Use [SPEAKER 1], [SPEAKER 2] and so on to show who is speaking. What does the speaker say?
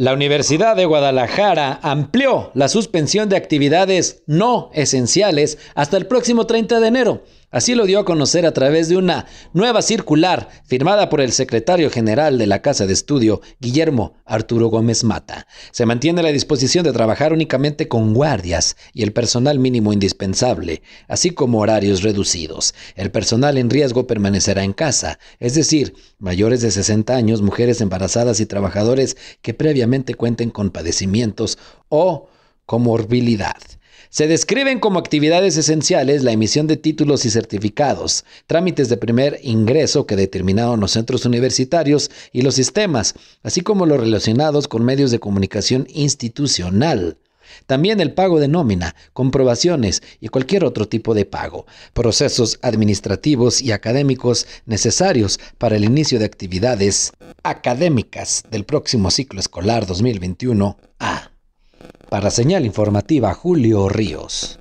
[SPEAKER 1] La Universidad de Guadalajara amplió la suspensión de actividades no esenciales hasta el próximo 30 de enero Así lo dio a conocer a través de una nueva circular firmada por el secretario general de la Casa de Estudio, Guillermo Arturo Gómez Mata. Se mantiene la disposición de trabajar únicamente con guardias y el personal mínimo indispensable, así como horarios reducidos. El personal en riesgo permanecerá en casa, es decir, mayores de 60 años, mujeres embarazadas y trabajadores que previamente cuenten con padecimientos o comorbilidad. Se describen como actividades esenciales la emisión de títulos y certificados, trámites de primer ingreso que determinaron los centros universitarios y los sistemas, así como los relacionados con medios de comunicación institucional. También el pago de nómina, comprobaciones y cualquier otro tipo de pago, procesos administrativos y académicos necesarios para el inicio de actividades académicas del próximo ciclo escolar 2021 a para señal informativa, Julio Ríos.